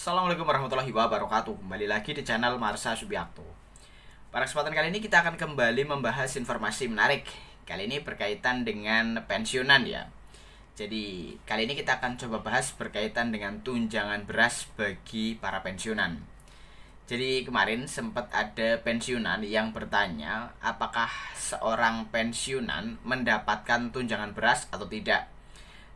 Assalamualaikum warahmatullahi wabarakatuh Kembali lagi di channel Marsa Subiakto Pada kesempatan kali ini kita akan kembali membahas informasi menarik Kali ini berkaitan dengan pensiunan ya Jadi kali ini kita akan coba bahas berkaitan dengan tunjangan beras bagi para pensiunan Jadi kemarin sempat ada pensiunan yang bertanya Apakah seorang pensiunan mendapatkan tunjangan beras atau tidak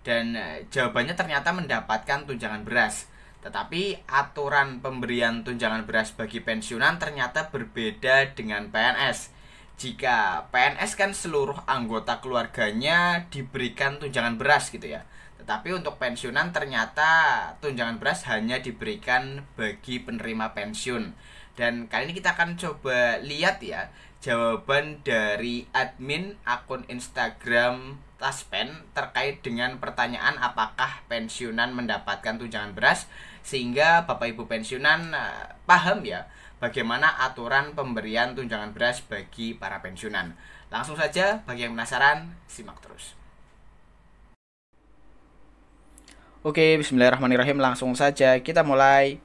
dan eh, jawabannya ternyata mendapatkan tunjangan beras tetapi aturan pemberian tunjangan beras bagi pensiunan ternyata berbeda dengan PNS. Jika PNS kan seluruh anggota keluarganya diberikan tunjangan beras gitu ya. Tetapi untuk pensiunan ternyata tunjangan beras hanya diberikan bagi penerima pensiun. Dan kali ini kita akan coba lihat ya jawaban dari admin akun Instagram pen terkait dengan pertanyaan apakah pensiunan mendapatkan tunjangan beras sehingga Bapak Ibu pensiunan uh, paham ya bagaimana aturan pemberian tunjangan beras bagi para pensiunan. Langsung saja bagi yang penasaran simak terus. Oke, bismillahirrahmanirrahim langsung saja kita mulai.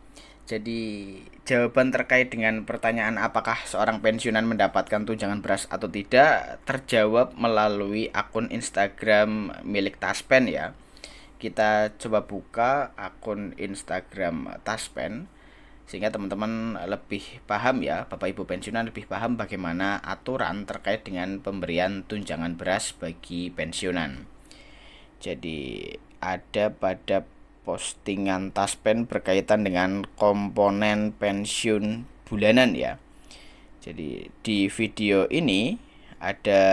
Jadi jawaban terkait dengan pertanyaan apakah seorang pensiunan mendapatkan tunjangan beras atau tidak terjawab melalui akun Instagram milik Taspen ya. Kita coba buka akun Instagram Taspen sehingga teman-teman lebih paham ya, Bapak Ibu pensiunan lebih paham bagaimana aturan terkait dengan pemberian tunjangan beras bagi pensiunan. Jadi ada pada postingan taspen berkaitan dengan komponen pensiun bulanan ya. Jadi di video ini ada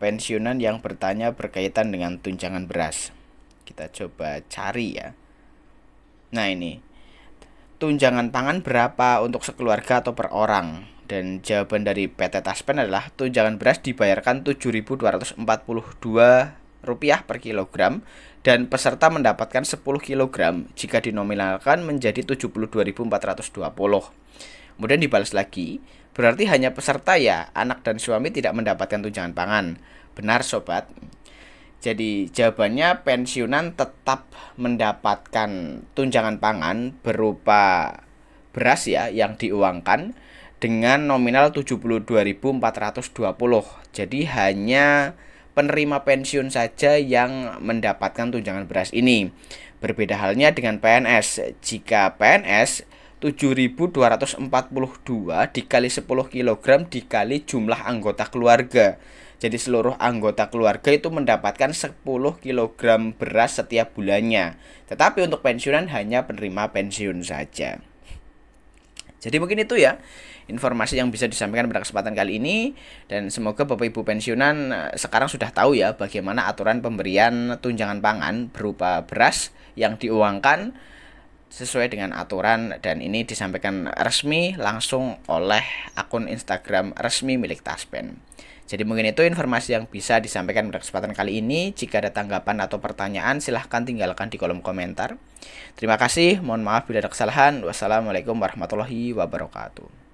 pensiunan yang bertanya berkaitan dengan tunjangan beras. Kita coba cari ya. Nah ini tunjangan pangan berapa untuk sekeluarga atau per orang? Dan jawaban dari PT Taspen adalah tunjangan beras dibayarkan 7.242 rupiah per kilogram dan peserta mendapatkan 10 kg jika dinominalkan menjadi 72.420. Kemudian dibalas lagi, berarti hanya peserta ya, anak dan suami tidak mendapatkan tunjangan pangan. Benar sobat. Jadi jawabannya pensiunan tetap mendapatkan tunjangan pangan berupa beras ya yang diuangkan dengan nominal 72.420. Jadi hanya penerima pensiun saja yang mendapatkan tunjangan beras ini. Berbeda halnya dengan PNS. Jika PNS 7.242 dikali 10 kg dikali jumlah anggota keluarga. Jadi seluruh anggota keluarga itu mendapatkan 10 kg beras setiap bulannya. Tetapi untuk pensiunan hanya penerima pensiun saja. Jadi mungkin itu ya informasi yang bisa disampaikan pada kesempatan kali ini dan semoga Bapak Ibu pensiunan eh, sekarang sudah tahu ya bagaimana aturan pemberian tunjangan pangan berupa beras yang diuangkan sesuai dengan aturan dan ini disampaikan resmi langsung oleh akun Instagram resmi milik Taspen. Jadi mungkin itu informasi yang bisa disampaikan pada kesempatan kali ini. Jika ada tanggapan atau pertanyaan silahkan tinggalkan di kolom komentar. Terima kasih, mohon maaf bila ada kesalahan. Wassalamualaikum warahmatullahi wabarakatuh.